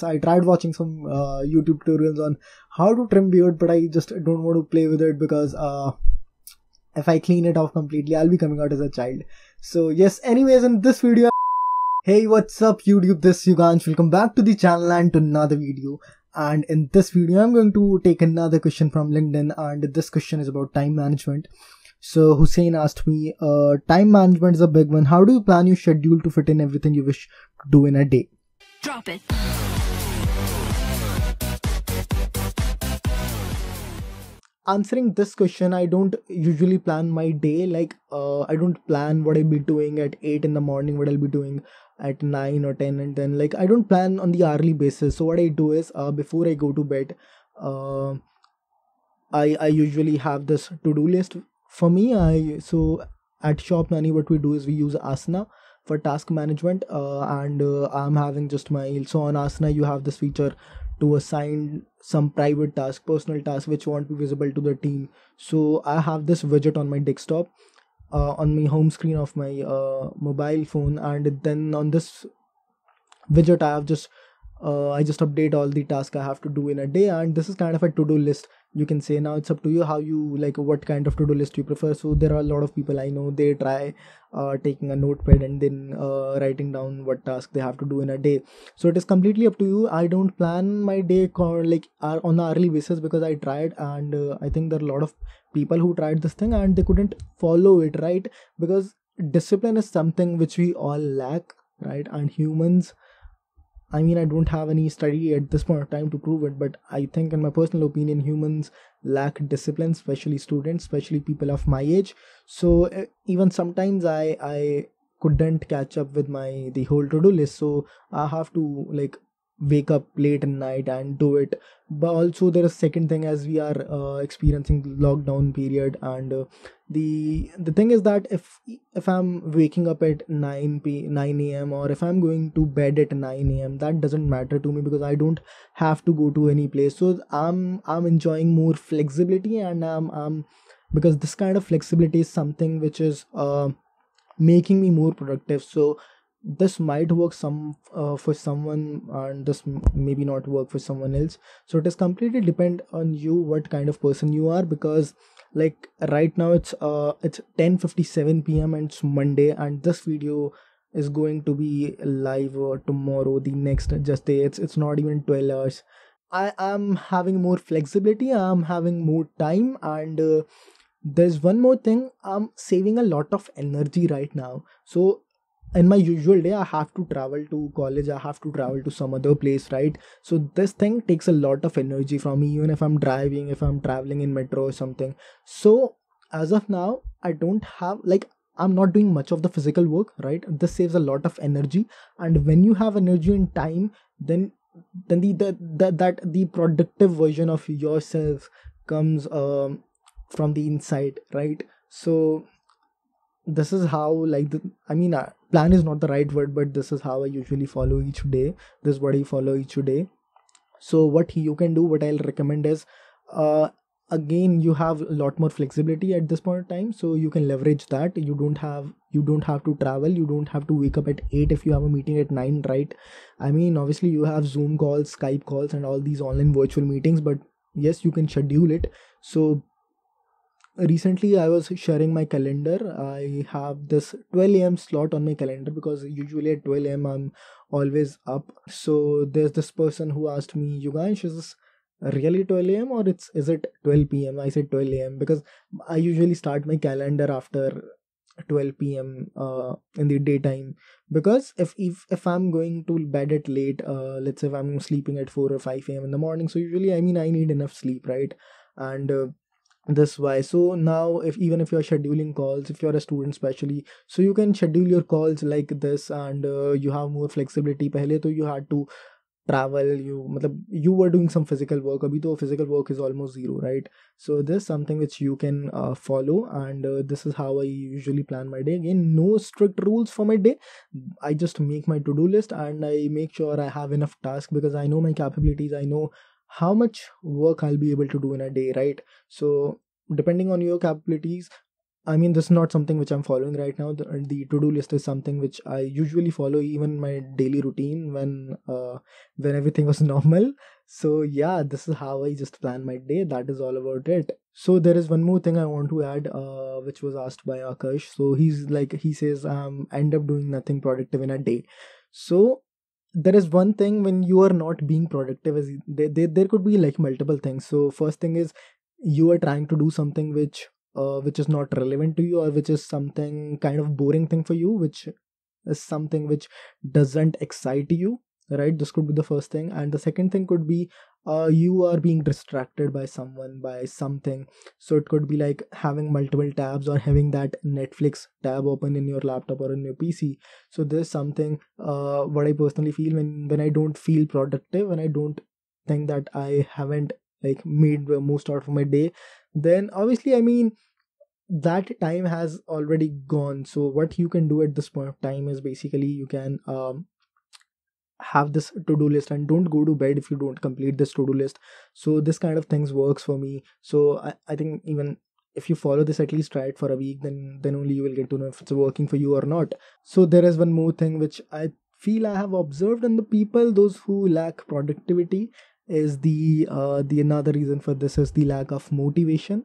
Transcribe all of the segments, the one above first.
So I tried watching some uh, YouTube tutorials on how to trim beard, but I just don't want to play with it because uh, if I clean it off completely, I'll be coming out as a child. So yes, anyways, in this video, hey, what's up YouTube? This is Yugansh. Welcome back to the channel and to another video. And in this video, I'm going to take another question from LinkedIn, and this question is about time management. So Hussein asked me, uh, time management is a big one. How do you plan your schedule to fit in everything you wish to do in a day? Drop it. answering this question i don't usually plan my day like uh, i don't plan what i'll be doing at 8 in the morning what i'll be doing at 9 or 10 and then like i don't plan on the hourly basis so what i do is uh, before i go to bed uh, i i usually have this to do list for me i so at shop Nani, what we do is we use asana for task management uh, and uh, i'm having just my so on asana you have this feature to assign some private task, personal task, which won't be visible to the team. So I have this widget on my desktop, uh, on my home screen of my uh, mobile phone, and then on this widget I have just uh, I just update all the tasks I have to do in a day, and this is kind of a to do list you can say now it's up to you how you like what kind of to-do list you prefer so there are a lot of people i know they try uh, taking a notepad and then uh, writing down what task they have to do in a day so it is completely up to you i don't plan my day or like uh, on an hourly basis because i tried and uh, i think there are a lot of people who tried this thing and they couldn't follow it right because discipline is something which we all lack right and humans I mean, I don't have any study at this point of time to prove it, but I think, in my personal opinion, humans lack discipline, especially students, especially people of my age. So eh, even sometimes I I couldn't catch up with my the whole to do list, so I have to like wake up late at night and do it but also there is second thing as we are uh, experiencing lockdown period and uh, the the thing is that if if i'm waking up at 9 p 9 a.m or if i'm going to bed at 9 a.m that doesn't matter to me because i don't have to go to any place so i'm i'm enjoying more flexibility and i'm i'm because this kind of flexibility is something which is uh, making me more productive so this might work some uh, for someone and this m- maybe not work for someone else so it is completely depend on you what kind of person you are because like right now it's uh it's 10:57 p.m. and it's monday and this video is going to be live uh, tomorrow the next uh, just day it's it's not even 12 hours i am having more flexibility i'm having more time and uh, there's one more thing i'm saving a lot of energy right now so in my usual day i have to travel to college i have to travel to some other place right so this thing takes a lot of energy from me even if i'm driving if i'm traveling in metro or something so as of now i don't have like i'm not doing much of the physical work right this saves a lot of energy and when you have energy and time then then the, the, the that the productive version of yourself comes um, from the inside right so this is how like the, i mean uh, plan is not the right word but this is how i usually follow each day this is what i follow each day so what you can do what i'll recommend is uh again you have a lot more flexibility at this point of time so you can leverage that you don't have you don't have to travel you don't have to wake up at 8 if you have a meeting at 9 right i mean obviously you have zoom calls skype calls and all these online virtual meetings but yes you can schedule it so recently i was sharing my calendar i have this 12 am slot on my calendar because usually at 12 am i'm always up so there's this person who asked me you guys is this really 12 am or it's is it 12 pm i said 12 am because i usually start my calendar after 12 p.m. Uh, in the daytime because if if if I'm going to bed at late, uh, let's say if I'm sleeping at 4 or 5 a.m. in the morning, so usually I mean I need enough sleep, right? And uh, this why so now if even if you're scheduling calls if you're a student specially so you can schedule your calls like this and uh, you have more flexibility पहले to you had to travel you मतलब you were doing some physical work अभी तो physical work is almost zero right so this is something which you can uh, follow and uh, this is how I usually plan my day again no strict rules for my day I just make my to-do list and I make sure I have enough tasks because I know my capabilities I know how much work I'll be able to do in a day, right? So, depending on your capabilities, I mean, this is not something which I'm following right now. The, the to-do list is something which I usually follow, even my daily routine when uh, when everything was normal. So yeah, this is how I just plan my day. That is all about it. So there is one more thing I want to add, uh, which was asked by Akash. So he's like he says, um, end up doing nothing productive in a day. So there is one thing when you are not being productive is they, they, there could be like multiple things so first thing is you are trying to do something which uh, which is not relevant to you or which is something kind of boring thing for you which is something which doesn't excite you right this could be the first thing and the second thing could be uh, you are being distracted by someone by something so it could be like having multiple tabs or having that netflix tab open in your laptop or in your pc so there's something uh, what i personally feel when when i don't feel productive when i don't think that i haven't like made the most out of my day then obviously i mean that time has already gone so what you can do at this point of time is basically you can um, have this to-do list and don't go to bed if you don't complete this to-do list so this kind of things works for me so I, I think even if you follow this at least try it for a week then then only you will get to know if it's working for you or not so there is one more thing which i feel i have observed in the people those who lack productivity is the uh, the another reason for this is the lack of motivation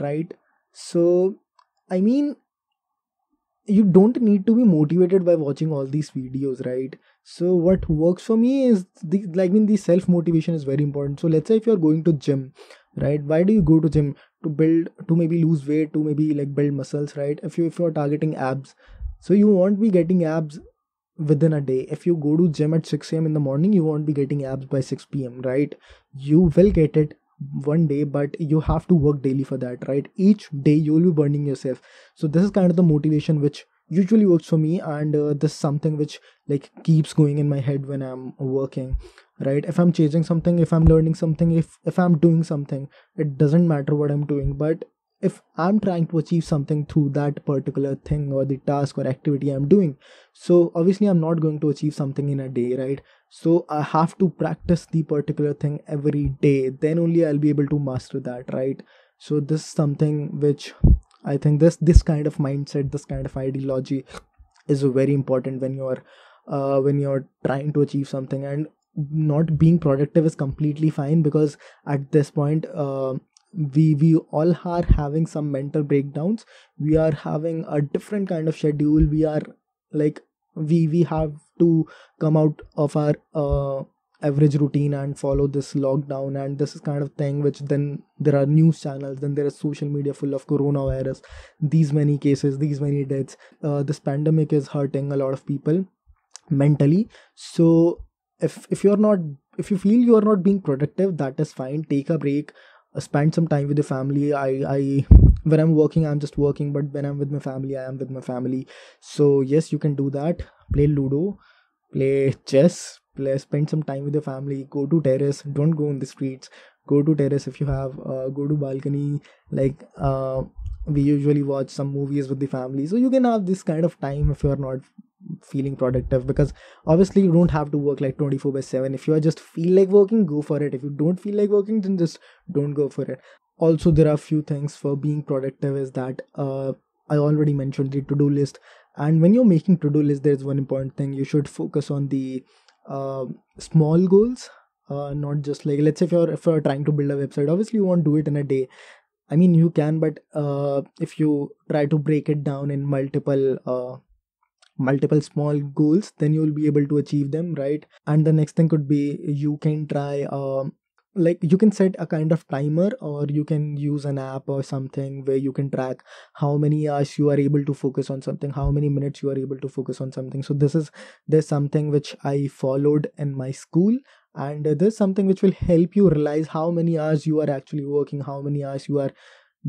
right so i mean you don't need to be motivated by watching all these videos right so what works for me is the, like I mean the self motivation is very important so let's say if you're going to gym right why do you go to gym to build to maybe lose weight to maybe like build muscles right if you if you're targeting abs so you won't be getting abs within a day if you go to gym at 6 a.m in the morning you won't be getting abs by 6 p.m right you will get it one day but you have to work daily for that right each day you will be burning yourself so this is kind of the motivation which usually works for me and uh, this is something which like keeps going in my head when i'm working right if i'm changing something if i'm learning something if if i'm doing something it doesn't matter what i'm doing but if i'm trying to achieve something through that particular thing or the task or activity i'm doing so obviously i'm not going to achieve something in a day right so i have to practice the particular thing every day then only i'll be able to master that right so this is something which i think this this kind of mindset this kind of ideology is very important when you're uh, when you're trying to achieve something and not being productive is completely fine because at this point uh, we we all are having some mental breakdowns we are having a different kind of schedule we are like we we have to come out of our uh, average routine and follow this lockdown and this is kind of thing which then there are news channels then there is social media full of coronavirus these many cases these many deaths uh, this pandemic is hurting a lot of people mentally so if if you're not if you feel you are not being productive that is fine take a break uh, spend some time with your family i i when i'm working i'm just working but when i'm with my family i am with my family so yes you can do that play ludo play chess spend some time with your family go to terrace don't go in the streets go to terrace if you have uh, go to balcony like uh, we usually watch some movies with the family so you can have this kind of time if you are not feeling productive because obviously you don't have to work like 24 by 7 if you are just feel like working go for it if you don't feel like working then just don't go for it also there are few things for being productive is that uh, i already mentioned the to-do list and when you're making to-do list there's one important thing you should focus on the uh, small goals Uh, not just like let's say if you're if you're trying to build a website obviously you won't do it in a day i mean you can but uh, if you try to break it down in multiple uh, multiple small goals then you will be able to achieve them right and the next thing could be you can try uh like you can set a kind of timer or you can use an app or something where you can track how many hours you are able to focus on something how many minutes you are able to focus on something so this is there's something which i followed in my school and there's something which will help you realize how many hours you are actually working how many hours you are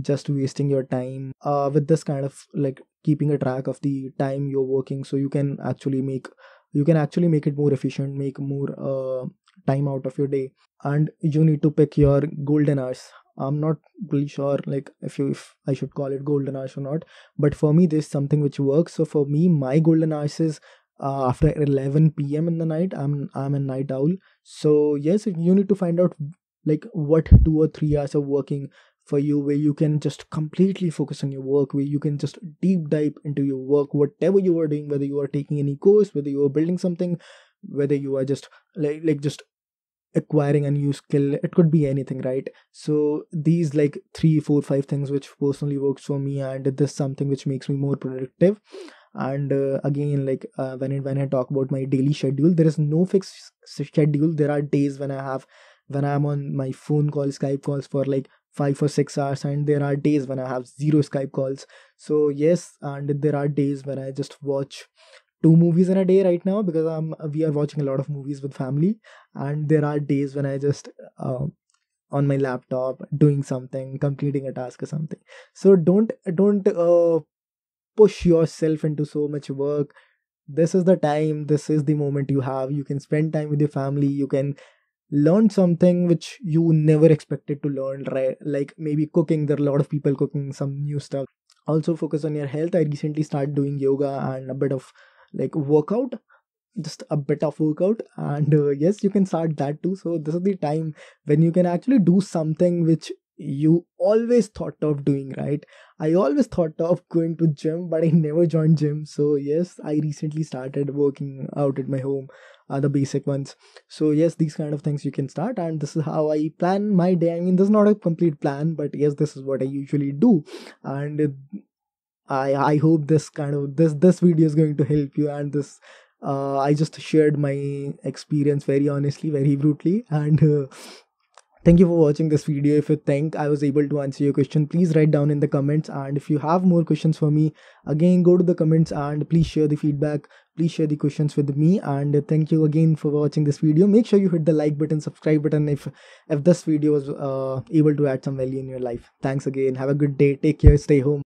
just wasting your time uh, with this kind of like keeping a track of the time you're working so you can actually make you can actually make it more efficient make more uh, time out of your day and you need to pick your golden hours i'm not really sure like if you if i should call it golden hours or not but for me there's something which works so for me my golden hours is uh, after 11 p.m in the night i'm i'm a night owl so yes you need to find out like what two or three hours of working for you where you can just completely focus on your work where you can just deep dive into your work whatever you are doing whether you are taking any course whether you are building something whether you are just like like just acquiring a new skill it could be anything right so these like three four five things which personally works for me and this something which makes me more productive and uh, again like uh, when it, when i talk about my daily schedule there is no fixed schedule there are days when i have when i'm on my phone call skype calls for like five or six hours and there are days when i have zero skype calls so yes and there are days when i just watch two movies in a day right now because I'm we are watching a lot of movies with family, and there are days when I just um, on my laptop doing something, completing a task or something. So don't don't uh, push yourself into so much work. This is the time. This is the moment you have. You can spend time with your family. You can learn something which you never expected to learn right like maybe cooking there are a lot of people cooking some new stuff also focus on your health i recently started doing yoga and a bit of like workout just a bit of workout and uh, yes you can start that too so this is the time when you can actually do something which you always thought of doing right i always thought of going to gym but i never joined gym so yes i recently started working out at my home are the basic ones so yes these kind of things you can start and this is how i plan my day i mean this is not a complete plan but yes this is what i usually do and I I hope this kind of this this video is going to help you and this uh, I just shared my experience very honestly, very brutally, and uh, thank you for watching this video. If you think I was able to answer your question, please write down in the comments. And if you have more questions for me, again go to the comments and please share the feedback. Please share the questions with me. And thank you again for watching this video. Make sure you hit the like button, subscribe button if if this video was uh able to add some value in your life. Thanks again. Have a good day. Take care. Stay home.